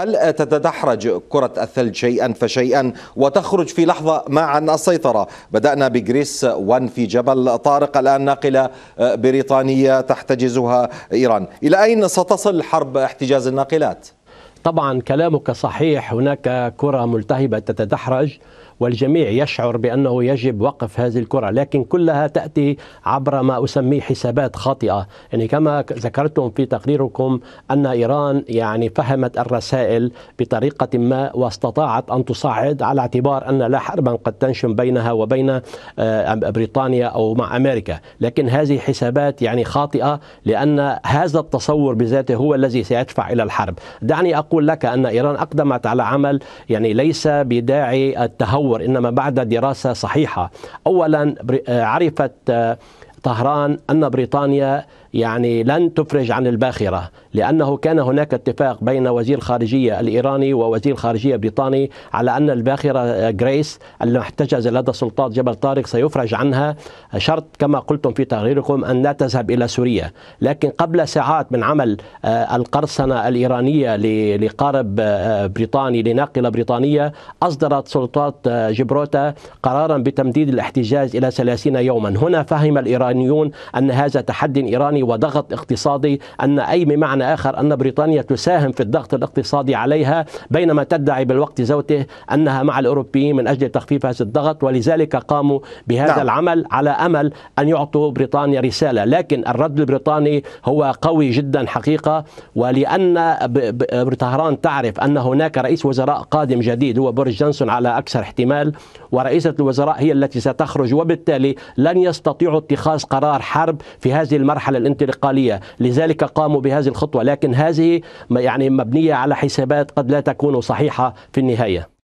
هل تتدحرج كرة الثلج شيئا فشيئا وتخرج في لحظة ما عن السيطرة بدأنا بجريس وان في جبل طارق الآن ناقلة بريطانية تحتجزها إيران إلى أين ستصل حرب احتجاز الناقلات؟ طبعا كلامك صحيح هناك كرة ملتهبة تتدحرج والجميع يشعر بأنه يجب وقف هذه الكرة لكن كلها تأتي عبر ما أسميه حسابات خاطئة يعني كما ذكرتم في تقريركم أن إيران يعني فهمت الرسائل بطريقة ما واستطاعت أن تصعد على اعتبار أن لا حربا قد تنشم بينها وبين آه، بريطانيا أو مع أمريكا لكن هذه حسابات يعني خاطئة لأن هذا التصور بذاته هو الذي سيدفع إلى الحرب دعني أقول لك أن إيران أقدمت على عمل يعني ليس بداعي التهور الصور انما بعد دراسه صحيحه اولا آه، عرفت آه، طهران أن بريطانيا يعني لن تفرج عن الباخرة لأنه كان هناك اتفاق بين وزير الخارجية الإيراني ووزير الخارجية البريطاني على أن الباخرة غريس آه، التي احتجز لدى سلطات جبل طارق سيفرج عنها شرط كما قلتم في تقريركم أن لا تذهب إلى سوريا لكن قبل ساعات من عمل آه، القرصنة الإيرانية لقارب آه، بريطاني لناقلة بريطانية أصدرت سلطات جبروتا قرارا بتمديد الاحتجاز إلى 30 يوما هنا فهم الإيراني الإيرانيون أن هذا تحدي إيراني وضغط اقتصادي أن أي بمعنى آخر أن بريطانيا تساهم في الضغط الاقتصادي عليها بينما تدعي بالوقت زوته أنها مع الأوروبيين من أجل تخفيف هذا الضغط ولذلك قاموا بهذا نعم. العمل على أمل أن يعطوا بريطانيا رسالة لكن الرد البريطاني هو قوي جدا حقيقة ولأن طهران تعرف أن هناك رئيس وزراء قادم جديد هو بورج جونسون على أكثر احتمال ورئيسة الوزراء هي التي ستخرج وبالتالي لن يستطيعوا اتخاذ اتخاذ قرار حرب في هذه المرحلة الانتقالية لذلك قاموا بهذه الخطوة لكن هذه يعني مبنية على حسابات قد لا تكون صحيحة في النهاية